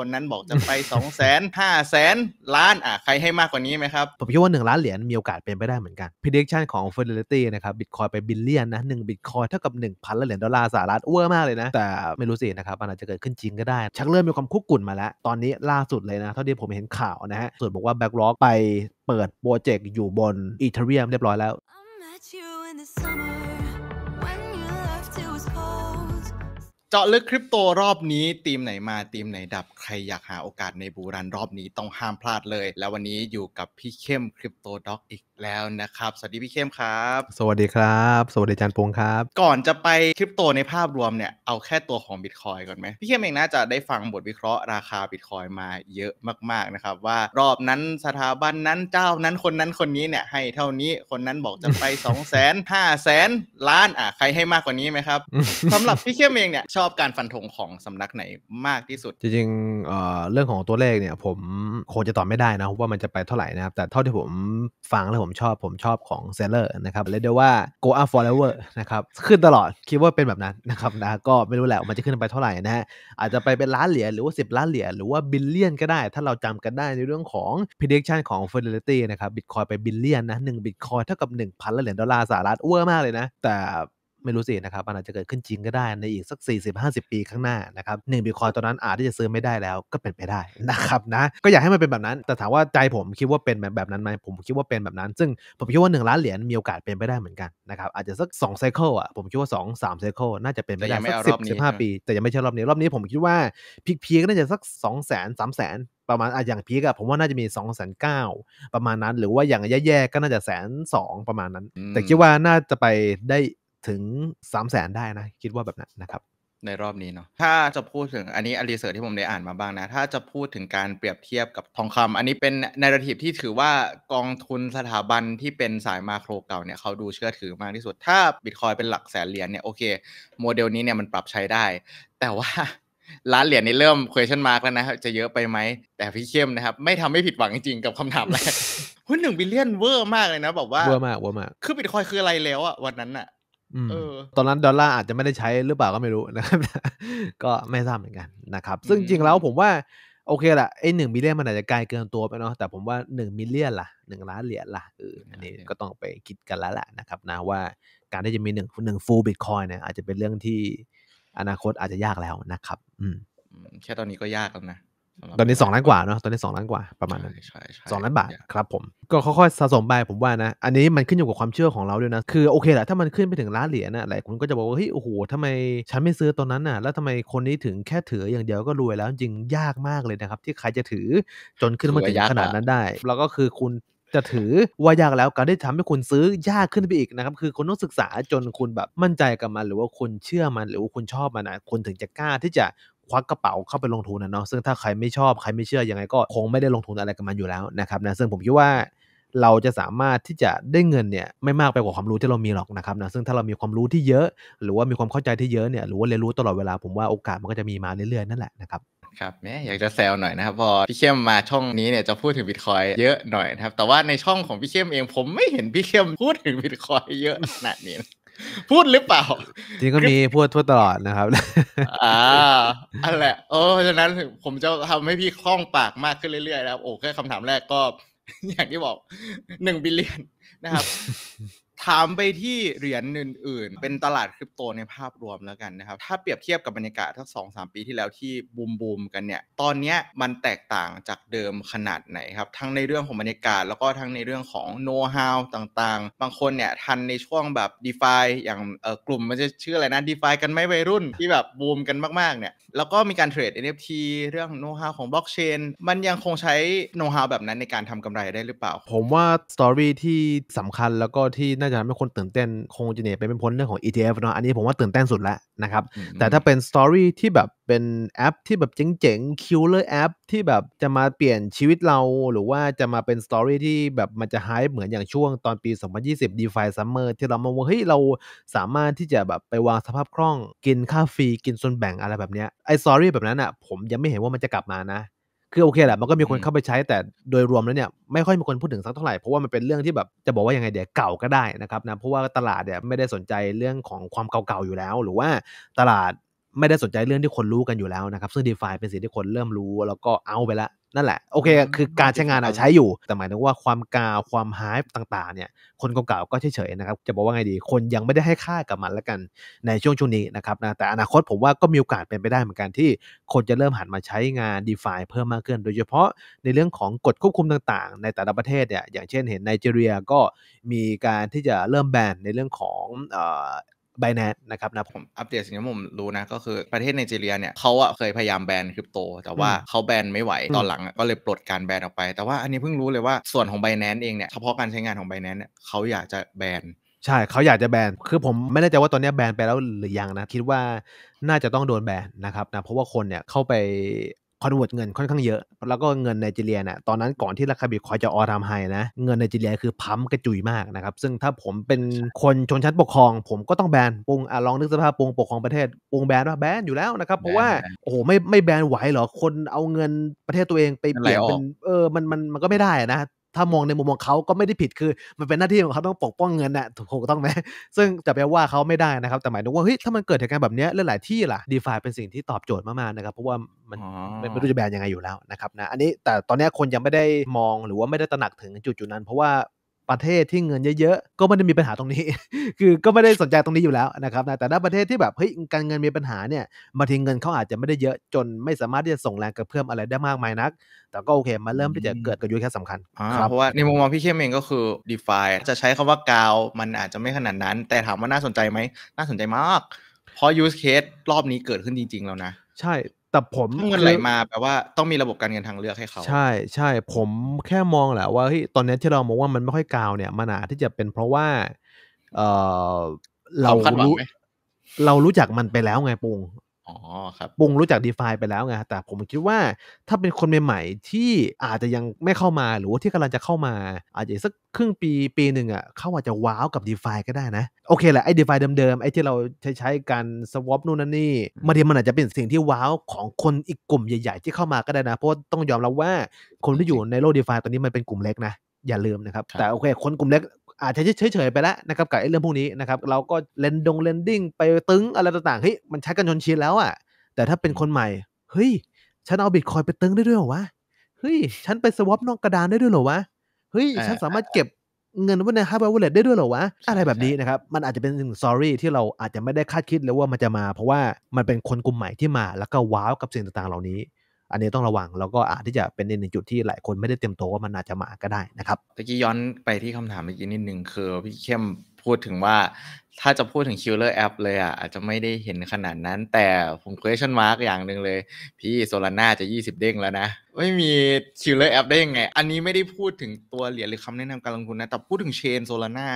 คนนั้นบอกจะไปสองแสนห้าแสน ล้าน อ่ะ ใครให้มากกว่านี้ไหมครับ ผมคิดว่า 1 ล้านเหรียญมีโอกาสเป็นไปได้เหมือนกัน prediction ของ Fidelity นะครับบิตคอยไปบิลเลียนนะหนึ่งบิตคอยเท่ากับ1นึ่ล้านเหรียญดอลลาร์สหรัฐเวอร์มากเลยนะ แต่ไม่รู้สินะครับมันอาจจะเกิดขึ้นจริงก็ได้ ชักเริ่มมีความคุกกุ่นมาแล้ว ตอนนี้ล่าสุดเลยนะเท่าที่ผมเห็นข่าวนะฮะส่วนบอกว่าแบ็กล็อกไปเปิดโปรเจกต์อยู่บนอีเทเรียมเรียบร้อยแล้วเจาะลึกคริปโตรอบนี้ทีมไหนมาทีมไหนดับ ใครอยากหาโอกาสในบูรันรอบนี้ต้องห้ามพลาดเลย แล้ววันนี้อยู่กับพี่เข้มคริปโตด็อกอีกแล้วนะครับ สวัสดีพี่เข้มครับ สวัสดีครับ สวัสดีอาจารย์พงครับ ก่อนจะไปคริปโตในภาพรวมเนี่ย เอาแค่ตัวของบิตคอยก่อนไหมพี่เข้มเองน่าจะได้ฟังบทวิเคราะห์ราคาบิตคอยมาเยอะมากๆนะครับว่ารอบนั้นสถาบันนั้นเจ้านั้นคนนั้นคนนี้เนี่ยให้เท่านี้คนนั้นบอกจะไป 2 0 0 0 0 0้0 0 0นล้านอ่ะใครให้มากกว่านี้ไหมครับสำหรับพี่เข้มเองเนี่ยอบการฟันธงของสำนักไหน มากที่สุด จริงๆเอ่อเรื่องของตัวเลขเนี่ยผมคงจะตอบไม่ได้นะว่ามันจะไปเท่าไหร่นะครับ แต่เท่าที่ผมฟังแล้วผมชอบผมชอบของเซเลอร์นะครับเรียกได้ว่า go up forever นะครับขึ้นตลอดคิดว่าเป็นแบบนั้นนะครับนะก็ไม่รู้แหละมันจะขึ้นไปเท่าไหร่นะฮะอาจจะไปเป็นล้านเหรียญหรือว่า 10 ล้านเหรียญหรือว่าบิลเลียนก็ได้ถ้าเราจำกันได้ในเรื่องของ prediction ของ fidelity นะครับบิตคอยไปบิลเลียนนะหนึ่งบิตคอยเท่ากับ1นึ่ล้านเหรียญดอลลาร์สหรัฐเวอร์มากเลยนะแต่ไม่รู้สินะครับมันอาจจะเกิดขึ้นจริงก็ได้ในอีกสัก40-50ปีข้างหน้านะครับหนึ่งบิตคอยตอนนั้นอาจจะซื้อไม่ได้แล้วก็เป็นไปได้นะครับนะก็อยากให้มันเป็นแบบนั้นแต่ถามว่าใจผมคิดว่าเป็นแบบแบบนั้นไหมผมคิดว่าเป็นแบบนั้น ซึ่งผมคิดว่า1ล้านเหรียญมีโอกาสเป็นไปได้เหมือนกันนะครับอาจจะสัก2ไซเคิลอ่ะผมคิดว่า2 3ไซเคิลน่าจะเป็นไปได้สักสิบสิบห้าปี แต่ยังไม่ใช่รอบนี้รอบนี้ผมคิดว่าพีคๆน่าจะสัก2 0 0 0 0ประมาณอย่างพีกอะผมว่าน่าจะมี2องแสนเประมาณนั้นหรือว่าอย่างแย่ๆก็น่าจะแสนสประมาณนั้น แต่คิดว่าน่าจะไปได้ถึง3 0 0แสนได้นะ คิดว่าแบบนั้นนะครับในรอบนี้เนาะถ้าจะพูดถึง อันนี้อรีเสิร์ชที่ผมได้อ่านมาบ้างนะ ถ้าจะพูดถึงการเปรียบเทียบกับทองคำ อันนี้เป็นนาราทีฟที่ถือว่ากองทุนสถาบันที่เป็นสายมาโครเก่าเนี่ยเขาดูเชื่อถือมากที่สุดถ้าบิตคอยเป็นหลักแสนเหรียญเนี่ยโอเคโมเดลนี้เนี่ยมันปรับใช้ได้ แต่ว่าล้านเหรียญนี่เริ่ม question mark แล้วนะ จะเยอะไปไหมแต่พี่เข้มนะครับไม่ทำให้ผิดหวังจริงๆ กับคำถามแรกหุ้นหนึ่งบิลเลียนเวอร์มากเลยนะบอกว่าเวอร์มากเวอร์มากคือบิตคอยคืออะไรแล้วอะวันนั้นอะออตอนนั้นดอลลาร์อาจจะไม่ได้ใช้หรือเปล่าก็ไม่รู้นะครับก็ไม่ทราบเหมือนกันนะครับ ซึ่งจริงแล้วผมว่าโอเคแหละไอ้หนึ่งมิลเลียนมันอาจจะไกลเกินตัวไปเนาะแต่ผมว่าหนึ่งมิลเลียนล่ะหนึ่งล้านเหรียญล่ะเอออันนี้ก็ต้องไปคิดกันแล้วแหละนะครับนะว่าการที่จะมีหนึ่งหนึ่งฟูลบิตคอยเนี่ยอาจจะเป็นเรื่องที่อนาคตอาจจะยากแล้วนะครับอืมแค่ตอนนี้ก็ยากแล้วนะตอนนี้สองล้านกว่าเนาะตอนนี้สองล้านกว่าประมาณนั้นสองล้านบาทครับผมก็ค่อยๆสะสมไปผมว่านะอันนี้มันขึ้นอยู่กับความเชื่อของเราด้วยนะคือโอเคแหละถ้ามันขึ้นไปถึงล้านเหรียญนะหลายคนก็จะบอกว่าเฮ้ยโอ้โหทำไมฉันไม่ซื้อตอนนั้นน่ะ แล้วทำไมคนนี้ถึงแค่ถืออย่างเดียวก็รวยแล้วจริงยากมากเลยนะครับที่ใครจะถือจนขึ้นมาถึงขนาดนั้นได้แล้วก็คือคุณจะถือว่ายากแล้วการได้ทำให้คุณซื้อยากขึ้นไปอีกนะครับคือคุณต้องศึกษาจนคุณแบบมั่นใจกับมัน หรือว่าคุณเชื่อมันหรือว่าคุณชอบมันนะคุณถึงจะกล้าที่จะควักกระเป๋าเข้าไปลงทุนนะเนาะซึ่งถ้าใครไม่ชอบใครไม่เชื่อยังไง ก็คงไม่ได้ลงทุนอะไรกับมันอยู่แล้วนะครับนะซึ่งผมคิดว่าเราจะสามารถที่จะได้เงินเนี่ยไม่มากไปกว่าความรู้ที่เรามีหรอกนะครับนะซึ่งถ้าเรามีความรู้ที่เยอะ หรือว่ามีความเข้าใจที่เยอะเนี่ยหรือว่าเรียนรู้ตลอดเวลา ผมว่าโอกาสมันก็จะมีมาเรื่อยๆนั่นแหละนะครับครับแม่อยากจะแซวหน่อยนะครับพอพี่เข้มมาช่องนี้เนี่ยจะพูดถึงบิตคอยเยอะหน่อยนะครับแต่ว่าในช่องของพี่เข้มเองผมไม่เห็นพี่เข้มพูดถึงบิตคอยเยอะขนาดนี้พูดหรือเปล่าจริงก็มีพูดทั่วตลอดนะครับ อ่า อันแหละ โอ้ฉะนั้นผมจะทำให้พี่คล่องปากมากขึ้นเรื่อยๆแล้วโอ้แค่คำถามแรกก็ อย่างที่บอกหนึ่งบิลเลียนนะครับถามไปที่เหรียญอื่น ๆ เป็นตลาดคริปโตในภาพรวมแล้วกันนะครับ ถ้าเปรียบเทียบกับบรรยากาศทั้งสองสามปีที่แล้วที่บูมบูมกันเนี่ย ตอนนี้มันแตกต่างจากเดิมขนาดไหนครับ ทั้งในเรื่องของบรรยากาศแล้วก็ทั้งในเรื่องของโน้ตฮาวต่างๆ บางคนเนี่ยทันในช่วงแบบ d e f าอย่างกลุ่มมันจะชื่ออะไรนะ d e f ากันไม่วัยรุ่นที่แบบบูมกันมากๆเนี่ย แล้วก็มีการเทรด NFT เรื่องโน้ตฮาวของบล็อกเชน มันยังคงใช้โน้ตฮาวแบบนั้นในการทำกำไรได้หรือเปล่า ผมว่าสตอรี่ที่สำคัญแล้วก็ที่น่าจะทำให้คนตื่นเต้นคงจะเนี่ยเป็นผลนเรื่องของ ETF เนาะอันนี้ผมว่าตื่นเต้นสุดแล้วนะครับ แต่ถ้าเป็นสตอรี่ที่แบบเป็นแอปที่แบบเจ๋งๆ คิวเลอร์แอปที่แบบจะมาเปลี่ยนชีวิตเราหรือว่าจะมาเป็นสตอรี่ที่แบบมันจะหายเหมือนอย่างช่วงตอนปี 2020 DeFi Summer ที่เรามองว่าเฮ้ยเราสามารถที่จะแบบไปวางสภาพคล่องกินค่าฟรีกินส่วนแบ่งอะไรแบบเนี้ยไอ้สตอรี่แบบนั้นอะ่ะผมยังไม่เห็นว่ามันจะกลับมานะคือโอเคแหละมันก็มีคนเข้าไปใช้แต่โดยรวมแล้วเนี่ยไม่ค่อยมีคนพูดถึงสักเท่าไหร่เพราะว่ามันเป็นเรื่องที่แบบจะบอกว่ายังไงเดี๋ยวเก่าก็ได้นะครับนะเพราะว่าตลาดเนี่ยไม่ได้สนใจเรื่องของความเก่าๆอยู่แล้ว หรือว่าตลาดไม่ได้สนใจเรื่องที่คนรู้กันอยู่แล้วนะครับซึ่งดีฟาเป็นสิ่งที่คนเริ่มรู้ แล้วก็เอาไปละนั่นแหละโอเคคือการใช้งานอจใช้อยู่แต่หมายถึงว่าความกาว ความหายต่างๆเนี่ยคนเก่าๆก็เฉยๆนะครับจะบอกว่าไงดีคนยังไม่ได้ให้ค่ากับมันล้วกันในช่วงช่วงนี้นะครับนะแต่อนาคตผมว่าก็มีโอกาสเป็นไปได้เหมือนกันที่คนจะเริ่มหันมาใช้งาน d e f าเพิ่มมากขึ้น โดยเฉพาะในเรื่องของกฎควบคุมต่างๆ ในแต่ละประเทศเนี่ยอย่างเช่นเห็นไนจีเรียก็มีการที่จะเริ่มแบนในเรื่องของบแนนนะครับนะผมอัปเดตสิ่งที่ผมรู้นะก็คือประเทศในจีเรียเนี่ยเขาอะเคยพยายามแบนคริปโตแต่ว่าเขาแบนไม่ไหวตอนหลัง ก็เลยปลดการแบนออกไป แต่ว่าอันนี้เพิ่งรู้เลยว่าส่วนของไบแนนเองเนี่ยเฉพาะการใช้งานของไบแนนเนี่ยเขาอยากจะแบนใช่เขาอยากจะแบนคือผมไม่แน่ใจว่าตอนนี้แบนไปแล้วหรือยังนะคิดว่าน่าจะต้องโดนแบนนะครับนะเพราะว่าคนเนี่ยเข้าไปคอนเวิร์ตเงินค่อนข้างเยอะ แล้วก็เงินไนจีเรียเนี่ยตอนนั้นก่อนที่ราคาบิตคอยจะออทามไฮนะ เงินไนจีเรียคือพัมกระจุยมากนะครับ ซึ่งถ้าผมเป็นคนชนชั้นปกครอง ผมก็ต้องแบนปงอ่ะลองนึกสภาพปงปกครองประเทศปงแบนว่าแบนอยู่แล้วนะครับ เพราะว่าโอ้โหไม่ไม่แบนไหวเหรอ คนเอาเงินประเทศตัวเองไปเปลี่ยนเป็นเออมันมันมันก็ไม่ได้นะถ้ามองในมุมมองเขาก็ไม่ได้ผิดคือมันเป็นหน้าที่ของเขาต้องปกป้องเงินนะถูกต้องไหมซึ่งจะไปว่าเขาไม่ได้นะครับแต่หมายถึงว่าเฮ้ยถ้ามันเกิดเหตุการณ์แบบนี้หลายๆที่ล่ะดีฟาเป็นสิ่งที่ตอบโจทย์มาก ๆ นะครับเพราะว่ามันไม่รู้จะแบนยังไงอยู่แล้วนะครับนะอันนี้แต่ตอนนี้คนยังไม่ได้มองหรือว่าไม่ได้ตระหนักถึงจุด ๆ นั้น เพราะว่าประเทศที่เงินเยอะๆ ก็ไม่ได้มีปัญหาตรงนี้ คือก็ไม่ได้สนใจตรงนี้อยู่แล้วนะครับนะแต่ถ้าประเทศที่แบบเฮ้ยการเงินมีปัญหาเนี่ย มาทิ้งเงินเขาอาจจะไม่ได้เยอะจนไม่สามารถที่จะส่งแรงกระเพื่อมอะไรได้มากมายนัก แต่ก็โอเคมาเริ่มที่จะเกิดกับยุคแค่สำคัญ เพราะว่าในมุมมองพี่เข้มเองก็คือ d e f าจะใช้คำว่ากาวมันอาจจะไม่ขนาดนั้น แต่ถามว่าน่าสนใจไหมน่าสนใจมาก เพราะ use case รอบนี้เกิดขึ้นจริง ๆแล้วนะ ใช่แต่ผมเงินไหลมาแปลว่าต้องมีระบบการเงินทางเลือกให้เขาใช่ใช่ผมแค่มองแหละว่าเฮ้ยตอนนี้ที่เรามองว่ามันไม่ค่อยกาวเนี่ยมันอาจที่จะเป็นเพราะว่าเออเรารู้ เรารู้จักมันไปแล้วไงปุงอ๋อครับปุงรู้จัก d e f าไปแล้วไง แต่ผมคิดว่าถ้าเป็นคนใหม่ ๆ ที่อาจจะยังไม่เข้ามาหรือว่าที่กำลังจะเข้ามา อาจจะสักครึ่งปีปีหนึ่งอ่ะเขาอาจจะว้าวกับ d e f าก็ได้นะ โอเคแหละไอ้ d e f าเดิม ๆ ไอ้ที่เราใช้ใช้กันสวอปนู่นนั่นนี่มาเดียมันอาจจะเป็นสิ่งที่ว้าวของคนอีกกลุ่มใหญ่ ๆ ที่เข้ามาก็ได้นะ เพราะต้องยอมรับว่าคนที่อยู่ในโลก d e f าตอนนี้มันเป็นกลุ่มเล็กนะ อย่าลืมนะครับแต่โอเค คนกลุ่มเล็กอาจจะเฉย ๆ ไปแล้วนะครับกับไอ้เรื่องพวกนี้นะครับเราก็เลนดงเลนดิ้งไปตึงอะไรต่าง ๆ เฮ้ยมันใช้กันจนชินแล้วอะ่ะ แต่ถ้าเป็นคนใหม่ เฮ้ย ฉันเอาบิตคอยไปตึงได้ด้วยเหรอวะเฮ้ย ฉันไปสวอปนอกกระดานได้ด้วยเหรอวะเฮ้ย ฉันสามารถเก็บเงินไว้ในฮาร์ดแวร์วอลเลตได้ด้วยเหรอวะ อะไรแบบนี้นะครับมันอาจจะเป็นหนึ่งสอรี่ที่เราอาจจะไม่ได้คาดคิดเลยว่ามันจะมาเพราะว่ามันเป็นคนกลุ่มใหม่ที่มาแล้วก็ว้าวกับสิ่งต่าง ๆ เหล่านี้อันนี้ต้องระวังแล้วก็อาจที่จะเป็นในหนึ่งจุดที่หลายคนไม่ได้เตรียมตัวว่ามันอาจจะมาก็ได้นะครับตะกี้ย้อนไปที่คำถามเมื่อกี้นิดนึงคือพี่เข้มพูดถึงว่า ถ้าจะพูดถึงคิลเลอร์แอปเลยอ่ะอาจจะไม่ได้เห็นขนาดนั้น แต่ ผม question mark อย่างหนึ่งเลย พี่โซลาร่าจะ 20 เด้งแล้วนะ ไม่มีคิลเลอร์แอปได้ยังไงอันนี้ไม่ได้พูดถึงตัวเหรียญหรือคำแนะนำการลงทุนนะแต่พูดถึงเชนโซลาร่า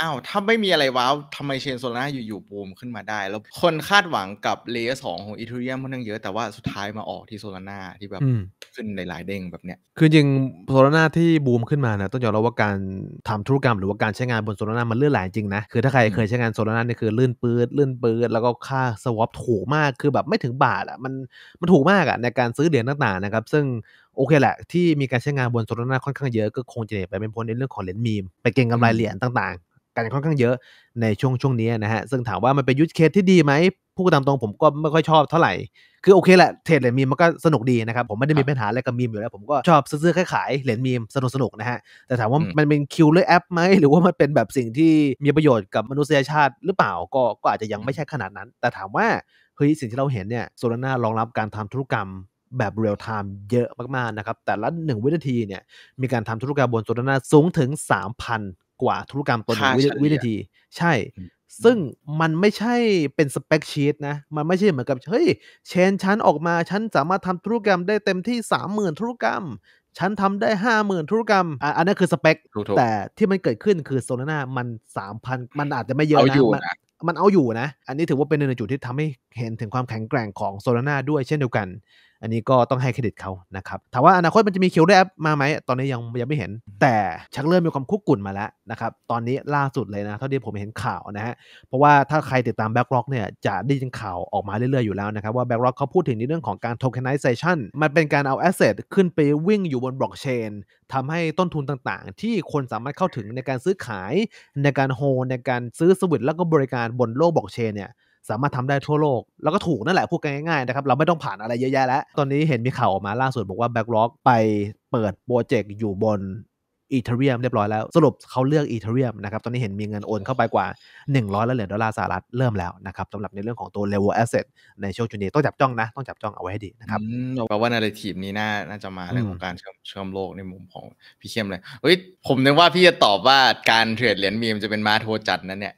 อ้าว ถ้าไม่มีอะไรว้าวทำไมเชนโซล่าอยู่ ๆ บูมขึ้นมาได้ แล้วคนคาดหวังกับเลเยอร์สองของอีทูเรียมมันยังเยอะ แต่ว่าสุดท้ายมาออกที่โซลาร่าที่แบบขึ้นหลายๆเด้งแบบเนี้ยคือจริง โซลาร่าที่บูมขึ้นมาเนี่ยต้องยอมรับว่าการทำธุรกรรมหรือว่าการใช้งานบนโซลาร่ามันเลื่อนหลายจริงนะคือถ้าใครเคยใช้งานโซลาร่านี่คือลื่นปืดลื่นปืดแล้วก็ค่าสวอปถูกมากคือแบบไม่ถึงบาทอ่ะมันมันถูกมากอ่ะในการซื้อเหรียญต่างๆนะครับซึ่งโอเคแหละ ที่มีการใช้งานบนโซลาร่าค่อนข้างเยอะ ก็คงจะเนไปเป็นพ้นในเรื่องของเหรียญมีม ไปเก็งกำไรเหรียญต่างๆ กันค่อนข้างเยอะในช่วงช่วงนี้นะฮะ ซึ่งถามว่ามันเป็นยุทธเคสที่ดีไหม ผูดตามตรงผมก็ไม่ค่อยชอบเท่าไหร่คือโอเคแหละ เทรดเหรียญมีมมันก็สนุกดีนะครับ ผมไม่ได้มีปัญหาอะไรกับมีมอยู่แล้ว ผมก็ชอบซื้อขายขายเหรียญมีมสนุกสนุกนะฮะแต่ถามว่ามันเป็นคิวเลอร์แอปไหมหรือว่ามันเป็นแบบสิ่งที่มีประโยชน์กับมนุษยชาติหรือเปล่าก็ก็อาจจะยังไม่ใช่ขนาดนั้น แต่ถามว่าเฮ้ยสิ่งที่เราเห็นเนี่ยโซลาร่ารองรับการทำธุรกรรมแบบเรียลไทม์เยอะมาก ๆ นะครับ แต่ละ 1 วินาทีเนี่ย มีการทำธุรกรรมบนโซลาร์นาสูงถึง 3,000 กว่าธุรกรรมต่อหนึ่งวินาที ใช่ ซึ่งมันไม่ใช่เป็นสเปกชีตนะ มันไม่ใช่เหมือนกับ เฮ้ยเชนชั้นออกมาฉันสามารถทำธุรกรรมได้เต็มที่ 30,000ธุรกรรมฉันทำได้ 5 0,000ธุรกรรมอันนั้นคือสเปกแต่ที่มันเกิดขึ้นคือโซลาร่ามัน3,000มันอาจจะไม่เยอะนะมนมันเอาอยู่นะ อันนี้ถือว่าเป็นหนึ่งในจุดที่ทำให้เห็นถึงความแข็งแกร่งของโซลาร่าด้วยเช่นเดียวกันอันนี้ก็ต้องให้เครดิตเขานะครับถามว่าอนาคตมันจะมีคิวด้วยแอปมาไหม ตอนนี้ยังยังไม่เห็น แต่ชักเริ่มมีความคุกกุ่นมาแล้วนะครับ ตอนนี้ล่าสุดเลยนะ เท่าที่ผมเห็นข่าวนะฮะ เพราะว่าถ้าใครติดตามแบ็กล็อกเนี่ย จะได้ยินข่าวออกมาเรื่อยๆอยู่แล้วนะครับ ว่าแบ็กล็อกเขาพูดถึงในเรื่องของการโทเคนไนเซชันมันเป็นการเอาแอสเซทขึ้นไปวิ่งอยู่บนบล็อกเชนทำให้ต้นทุนต่างๆ ที่คนสามารถเข้าถึงในการซื้อขายในการโฮในการซื้อสวิตแล้วก็บริการบนโลกบล็อกเชนเนี่ยสามารถทำได้ทั่วโลกแล้วก็ถูกนั่นแหละพูดง่ายๆนะครับเราไม่ต้องผ่านอะไรเยอะแยะแล้วตอนนี้เห็นมีข่าวออกมาล่าสุดบอกว่า b a c k ล o c k ไปเปิดโปรเจกต์อยู่บนอีเทเรียมเรียบร้อยแล้วสรุปเขาเลือกอีเทเรียมนะครับตอนนี้เห็นมีเงินโอนเข้าไปกว่า 100ล้านเหรียญดอลลาร์สหรัฐเริ่มแล้วนะครับสำหรับในเรื่องของตัว level asset ในช่วงจุนี้ต้องจับจ้องนะต้องจับจ้องเอาไว้ให้ดีนะครับแปลว่านาฬิทีมนี้น่าน่าจะมาเรื่องของการเชื่อมเชื่อมโลกในมุมของพี่เข้มเลยเฮ้ยผมนึกว่าพี่จะตอบว่าการเทรดเหรียญมีมจะเป็นมาโทจัดนั้นเนี่ย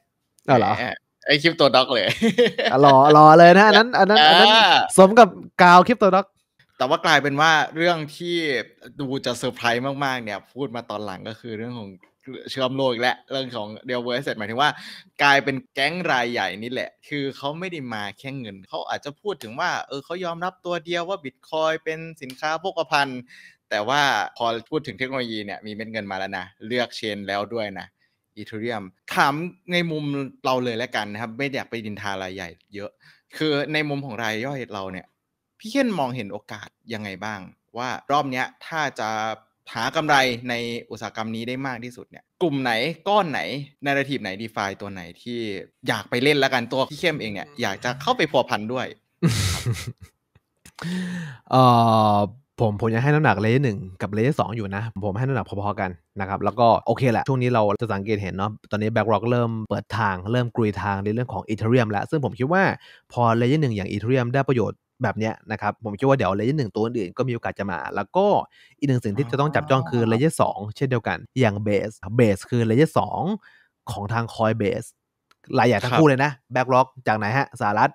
อ๋อเหรอไอคริปตัวด็อกเลยหล่อหล่อเลยนะอันนั้นอันนั้นอันนั้น สมกับกาวคริปตัวด็อก แต่ว่ากลายเป็นว่าเรื่องที่ดูจะเซอร์ไพรส์มากๆ เนี่ยพูดมาตอนหลังก็คือเรื่องของเชื่อมโลกและเรื่องของเดลเวอร์เสร็จหมายถึงว่า กลายเป็นแก๊งรายใหญ่นี่แหละ คือเขาไม่ได้มาแค่เงิน เขาอาจจะพูดถึงว่าเออเขายอมรับตัวเดียวว่าบิตคอยเป็นสินค้าโภคภัณฑ์แต่ว่าพอพูดถึงเทคโนโลยีเนี่ยมีเม็ดเงินมาแล้วนะเลือกเชนแล้วด้วยนะอีเทเรียมถามในมุมเราเลยแล้วกัน นะครับ ไม่อยากไป ดินทารายใหญ่ เยอะ คือในมุมของ รายย่อยเราเนี่ย พี่เคนมองเห็นโอกาส ยัง ไงบ้าง ว่ารอบนี้ถ้าจะ หากำไรในอุตสาหกรรมนี้ได้มากที่สุดเนี่ย กลุ่มไหนก้อนไหน นาราทีฟไหนดีฟาตัวไหนที่อยากไปเล่นแล้ว กันตัวพี่เข้มเองเนี่ย อยากจะเข้าไปพัวพันด้วยเผมผมยังให้น้ำหนักเล์หนึ่งกับเลเสองอยู่นะผมให้น้ำหนักพอๆกันนะครับแล้วก็โอเคแหละ ช่วงนี้เราจะสังเกตเห็นเนาะตอนนี้แบ็กร็อกเริ่มเปิดทางเริ่มกรุยทางในเรื่องของอีเทเรียมแล้ว ซึ่งผมคิดว่าพอเล์หนึ่งอย่างอีเทเรียมได้ประโยชน์แบบเนี้ยนะครับ ผมคิดว่าเดี๋ยวเลเยอร์หนึ่งตัวอื่นก็มีโอกาสจะมา แล้วก็อีกหนึ่งสิ่งที่จะต้องจับจ้องคือเลเยอร์สองเช่นเดียวกันอย่างเบสเบสคือเลเยอร์สองของทางคอยเบสหลายอย่างทั้งคู่เลยนะแบ็กร็อกจากไหนฮะสหรัฐ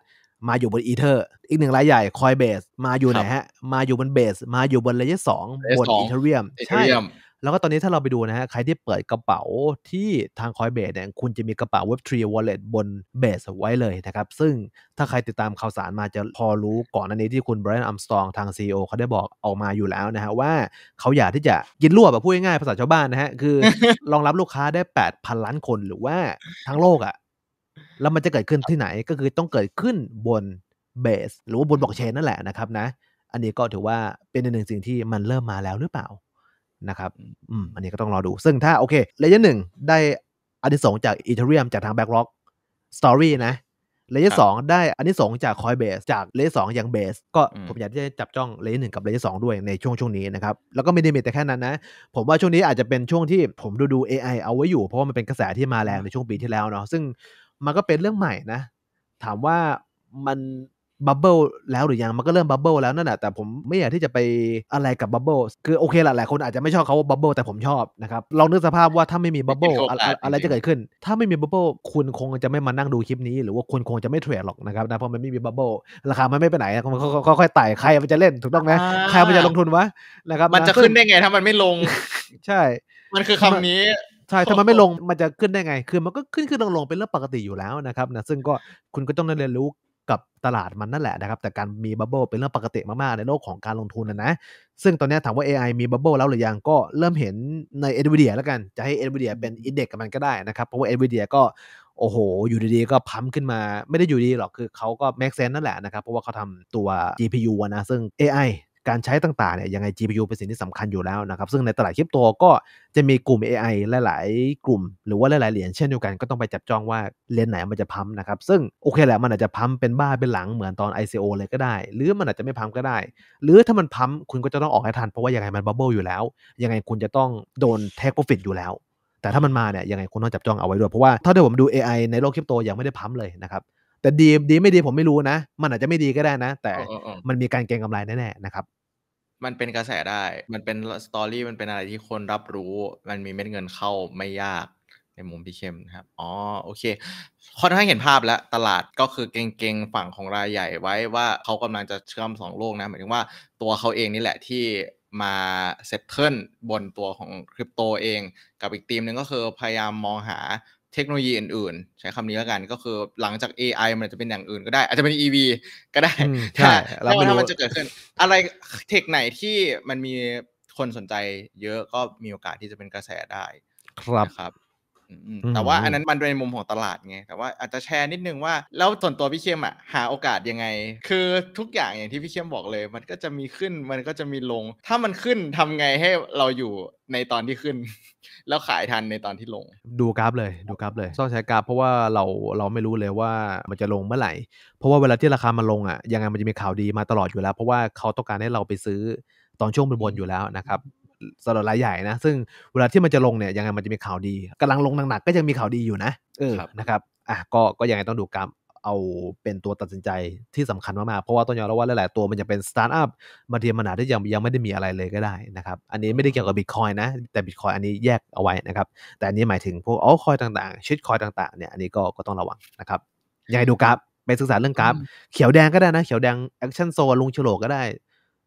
มาอยู่บนอีเทอร์ อีกหนึ่งรายใหญ่คอยเบส มาอยู่ไหนฮะ มาอยู่บนเบส มาอยู่บนเลเยอร์สองบนอีเทอร์เยมใช่ แล้วก็ตอนนี้ถ้าเราไปดูนะฮะ ใครที่เปิดกระเป๋าที่ทางคอยเบสเนี่ย คุณจะมีกระเป๋าเว็บทรีวอลเล็ตบนเบสไว้เลยนะครับ ซึ่งถ้าใครติดตามข่าวสารมาจะพอรู้ก่อนนันนี้ที่คุณไบรอันอัมสตองทาง CEO เขาได้บอกออกมาอยู่แล้วนะฮะว่าเขาอยากที่จะกินรั่วแบบพูดง่ายๆภาษาชาวบ้านนะฮะคือรองรับลูกค้าได้8,000ล้านคนหรือว่าทั้งโลกอะ่ะแล้วมันจะเกิดขึ้นที่ไหนก็คือต้องเกิดขึ้นบนเบสหรือว่าบนบล็อกเชนนั่นแหละนะครับนะ อันนี้ก็ถือว่าเป็นหนึ่งสิ่งที่มันเริ่มมาแล้วหรือเปล่านะครับอืมอันนี้ก็ต้องรอดูซึ่งถ้าโอเคเลเยอร์หนึ่งได้อันที่สองจากอีเทอรียมจากทางแบ็กล็อกสตอรี่นะเลเยอร์สองได้อันที่สองจากคอยเบสจากเลเยอร์สองอย่างเบสก็ผมอยากที่จะจับจ้องเลเยอร์หนึ่งกับเลเยอร์สองด้วยในช่วงช่วงนี้นะครับ แล้วก็ไม่ได้มีแต่แค่นั้นนะ ผมว่าช่วงนี้อาจจะเป็นช่วงที่ผมดูดู AI เอาไว้อยู่เพราะว่ามันเป็นกระแสที่มาแรงในช่วงปีที่แล้วเนาะซึ่งมันก็เป็นเรื่องใหม่นะ ถามว่ามันบับเบิลแล้วหรือยัง มันก็เริ่มบับเบิลแล้วนั่นแหละแต่ผมไม่อยากที่จะไปอะไรกับบับเบิลคือโอเคแหละหลายคนอาจจะไม่ชอบเขาบับเบิลแต่ผมชอบนะครับลองนึกสภาพว่าถ้าไม่มีบับเบิลอะไรจะเกิดขึ้น ถ้าไม่มีบับเบิลคุณคงจะไม่มานั่งดูคลิปนี้ หรือว่าคุณคงจะไม่เทรดหรอกนะครับนะเพราะมันไม่มีบับเบิลราคามันไม่ไปไหนมันค่อยๆไต่ใครมันจะเล่นถูกต้องไหมใครมันจะลงทุนวะนะครับ มันจะขึ้นได้ไงถ้ามันไม่ลง ใช่ มันคือคำนี้ใช่ถ้ามันไม่ลง มันจะขึ้นได้ไง คือมันก็ขึ้นขึ้นลงลงเป็นเรื่องปกติอยู่แล้วนะครับ นะ ซึ่งก็คุณก็ต้องเรียนรู้กับตลาดมันนั่นแหละนะครับ แต่การ มีบับเบิลเป็นเรื่องปกติมากๆ ในโลกของการลงทุนนะนะ ซึ่งตอนนี้ถามว่า AI มีบับเบิลแล้วหรือยัง ก็เริ่มเห็นใน n v i d i a แล้วกัน จะให้ n v i d i a เป็นอินเด็กกับมันก็ได้นะครับ เพราะว่า n v i d i a ก็โอ้โห อยู่ดีๆ ก็พัมขึ้นมา ไม่ได้อยู่ดีหรอก คือเขาก็แม็กเซนนั่นแหละนะครับ เพราะว่าเขาทำตัว GPU นะซึ่ง AI การใช้ต่างๆเนี่ยยังไง GPU เป็นสิ่งที่สำคัญอยู่แล้ว นะครับ ซึ่งในตลาดคริปโตก็จะมีกลุ่ม AI หลายๆกลุ่ม หรือว่าหลายๆเหรียญเช่นเดียวกันก็ต้องไปจับจ้องว่าเหรียญไหนมันจะพัมนะครับซึ่ง โอเค แหละมันอาจจะพัมเป็นบ้า เป็นหลังเหมือนตอน ICO เลยก็ได้ หรือมันอาจจะไม่พัมก็ได้ หรือถ้ามันพัมคุณก็จะต้องออกให้ทัน เพราะว่ายังไงมันบับเบิลอยู่แล้ว ยังไงคุณจะต้องโดนเท็กโปรฟิตอยู่แล้ว แต่ถ้ามันมาเนี่ยยังไงคุณต้องจับจ้องเอาไว้ด้วยเพราะว่าถ้าเดี๋ยวผมดู AI ในโลกคริปโตยังไม่ได้พัมเลยนะครับแต่ดีดีไม่ดีผมไม่รู้นะ มันอาจจะไม่ดีก็ได้นะ แต่มันมีการเก็งกำไรแน่ๆนะครับ มันเป็นกระแสได้มันเป็นสตอรี่มันเป็นอะไรที่คนรับรู้ มันมีเม็ดเงินเข้าไม่ยาก ในมุมพี่เข้มนะครับ อ๋อโอเคค่อนข้างเห็นภาพแล้วตลาดก็คือเก่งๆ ฝั่งของรายใหญ่ไว้ว่าเขากำลังจะเชื่อมสองโลกนะหมายถึงว่าตัวเขาเองนี่แหละที่มาเซตเทิลบนตัวของคริปโตเอง กับอีกทีมหนึ่งก็คือพยายามมองหาเทคโนโลยีอื่นๆ ใช้คำนี้แล้วกัน ก็คือหลังจาก AI มันจะเป็นอย่างอื่นก็ได้ อาจจะเป็น EV ก็ได้ถ้าถ้ามันจะเกิดขึ้นอะไรเทคไหนที่มันมีคนสนใจเยอะก็มีโอกาสที่จะเป็นกระแสได้ ครับครับแต่ว่าอันนั้นมันเป็นมุมของตลาดไงแต่ว่าอาจจะแชร์นิดนึงว่า แล้วส่วนตัวพี่เข้มอ่ะหาโอกาสยังไง คือทุกอย่างอย่างที่พี่เข้มบอกเลย มันก็จะมีขึ้นมันก็จะมีลง ถ้ามันขึ้นทำไงให้เราอยู่ในตอนที่ขึ้น แล้วขายทันในตอนที่ลงดูกราฟเลยดูกราฟเลยต้องใช้กราฟเพราะว่าเราเราไม่รู้เลยว่ามันจะลงเมื่อไหร่ เพราะว่าเวลาที่ราคามันลงอ่ะยังไงมันจะมีข่าวดีมาตลอดอยู่แล้ว เพราะว่าเขาต้องการให้เราไปซื้อตอนช่วงบนบนอยู่แล้วนะครับสำหรับรายใหญ่นะซึ่งเวลาที่มันจะลงเนี่ยยังไงมันจะมีข่าวดี กำลังลงหนักๆก็ยังมีข่าวดีอยู่นะเออนะครับอ่ะก็ก็ยังไงต้องดูกราฟเอาเป็นตัวตัดสินใจที่สำคัญมากๆเพราะว่าต้องยอมรับว่าหลายๆตัวมันจะเป็นสตาร์ทอัพมาเทียมนาดที่ยังยังไม่ได้มีอะไรเลยก็ได้นะครับอันนี้ไม่ได้เกี่ยวกับบิตคอยนะ แต่บิตคอยอันนี้แยกเอาไว้นะครับแต่อันนี้หมายถึงพวกออคอยต่างๆ ชิดคอยต่างๆเนี่ยอันนี้ก็ก็ต้องระวังนะครับยังไงดูกราฟไปศึกษาเรื่องกราฟเขียวแดงก็ได้นะ เขียวแดงแอคชั่นโซลุงฉลกก็ได้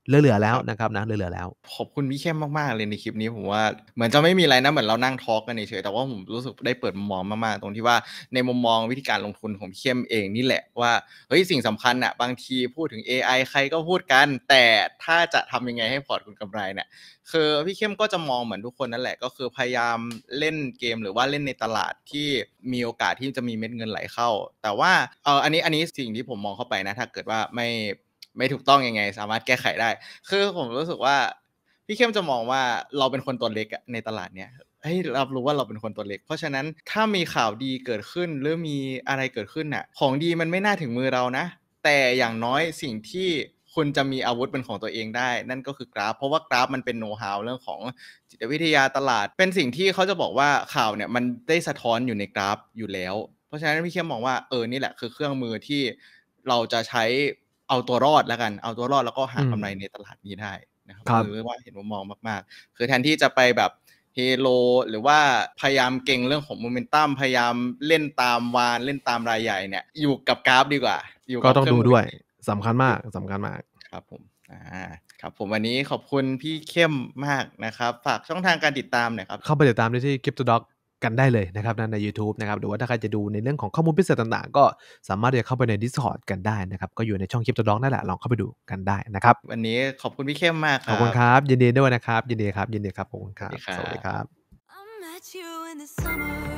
เหลือๆแล้วนะครับนะ เหลือๆแล้ว ขอบคุณพี่เข้มมาก ๆ เลยในคลิปนี้ผมว่าเหมือนจะไม่มีอะไรนะ เหมือนเรานั่งทอล์กกันเฉยแต่ว่าผมรู้สึกได้เปิดมุมมองมากๆ ตรงที่ว่าในมุมมองวิธีการลงทุนของพี่เข้มเองนี่แหละว่าเฮ้ยสิ่งสำคัญอะบางทีพูดถึง AI ใครก็พูดกัน แต่ถ้าจะทำยังไงให้พอร์ตคุณกำไรเนี่ยคือพี่เข้มก็จะมองเหมือนทุกคนนั่นแหละ ก็คือพยายามเล่นเกมหรือว่าเล่นในตลาดที่มีโอกาสที่จะมีเม็ดเงินไหลเข้า แต่ว่าเอออันนี้อันนี้สิ่งที่ผมมองเข้าไปนะถ้าเกิดว่าไม่ไม่ถูกต้องยังไง สามารถแก้ไขได้คือผมรู้สึกว่า พี่เข้มจะมองว่าเราเป็นคนตัวเล็กในตลาดเนี้ยให้รับรู้ว่าเราเป็นคนตัวเล็ก เพราะฉะนั้นถ้ามีข่าวดีเกิดขึ้นหรือมีอะไรเกิดขึ้นน่ะของดีมันไม่น่าถึงมือเรานะแต่อย่างน้อยสิ่งที่คุณจะมีอาวุธเป็นของตัวเองได้ นั่นก็คือกราฟ เพราะว่ากราฟมันเป็นโน้ตฮาวเรื่องของจิตวิทยาตลาด เป็นสิ่งที่เขาจะบอกว่าข่าวเนี่ยมันได้สะท้อนอยู่ในกราฟ อยู่แล้ว เพราะฉะนั้นพี่เข้มมองว่าเออนี่แหละคือเครื่องมือที่เราจะใช้เอาตัวรอดแล้วกัน เอาตัวรอดแล้วก็หากำไรในตลาดนี้ได้นะครับคือว่าเห็นว่ามองมากๆ คือแทนที่จะไปแบบเฮโลหรือว่าพยายามเก่งเรื่องของโมเมนตัม พยายามเล่นตามวานเล่นตามรายใหญ่เนี่ยอยู่กับกราฟดีกว่า อยู่ก็ต้องดูด้วยสำคัญมากสำคัญมากครับ ผมอ่าครับผมวันนี้ขอบคุณพี่เข้มมากนะครับฝากช่องทางการติดตามหน่อยครับเข้าไปติดตามได้ที่ Crypto d o กกันได้เลยนะครับใน YouTube นะครับหรือว่าถ้าใครจะดูในเรื่องของข้อมูลพิเศษต่างๆ ก็สามารถจะเข้าไปใน Discord กันได้นะครับ ก็อยู่ในช่องคลิปตัวดองนั่นแหละลองเข้าไปดูกันได้นะครับวันนี้ขอบคุณพี่เข้มมากขอบคุณครับ ยินดีด้วยนะครับยินดีครับยินดีครับขอบคุณครับสวัสดีครับ